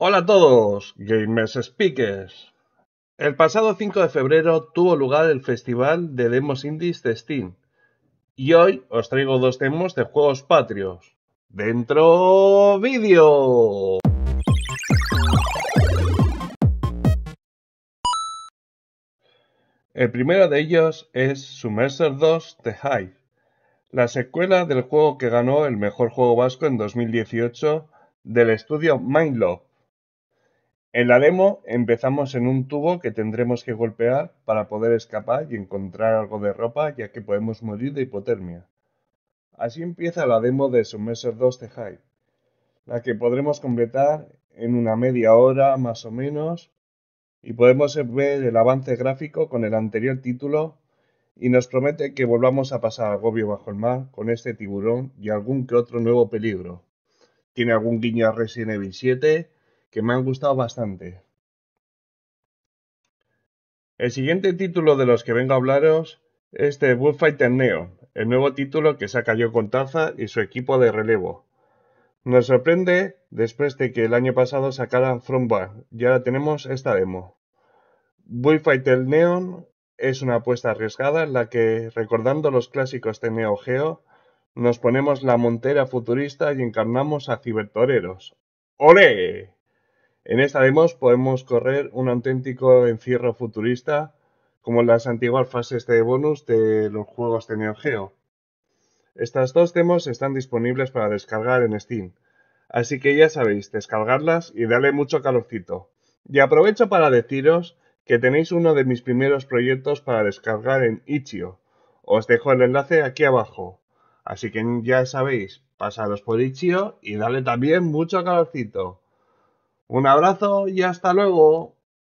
Hola a todos, gamers speakers. El pasado 5 de febrero tuvo lugar el Festival de Demos Indies de Steam y hoy os traigo dos demos de juegos patrios. ¡Dentro vídeo! El primero de ellos es Submerser 2 The Hive, la secuela del juego que ganó el mejor juego vasco en 2018 del estudio Mindlock en la demo empezamos en un tubo que tendremos que golpear para poder escapar y encontrar algo de ropa ya que podemos morir de hipotermia. Así empieza la demo de Summerser 2 de Hype, la que podremos completar en una media hora más o menos y podemos ver el avance gráfico con el anterior título y nos promete que volvamos a pasar agobio bajo el mar con este tiburón y algún que otro nuevo peligro. Tiene algún guiño a Resident Evil 7 que me han gustado bastante. El siguiente título de los que vengo a hablaros es de Bullfighter Neon, el nuevo título que saca yo con Taza y su equipo de relevo. Nos sorprende después de que el año pasado sacaran Frombar y ahora tenemos esta demo. Bullfighter Neon es una apuesta arriesgada en la que, recordando los clásicos de Neo Geo, nos ponemos la montera futurista y encarnamos a cibertoreros. ¡Ole! En esta demos podemos correr un auténtico encierro futurista como las antiguas fases de bonus de los juegos de Neo Geo. Estas dos demos están disponibles para descargar en Steam, así que ya sabéis, descargarlas y darle mucho calorcito. Y aprovecho para deciros que tenéis uno de mis primeros proyectos para descargar en Itch.io. Os dejo el enlace aquí abajo. Así que ya sabéis, pasaros por Itch.io y dale también mucho calorcito. Un abrazo y hasta luego.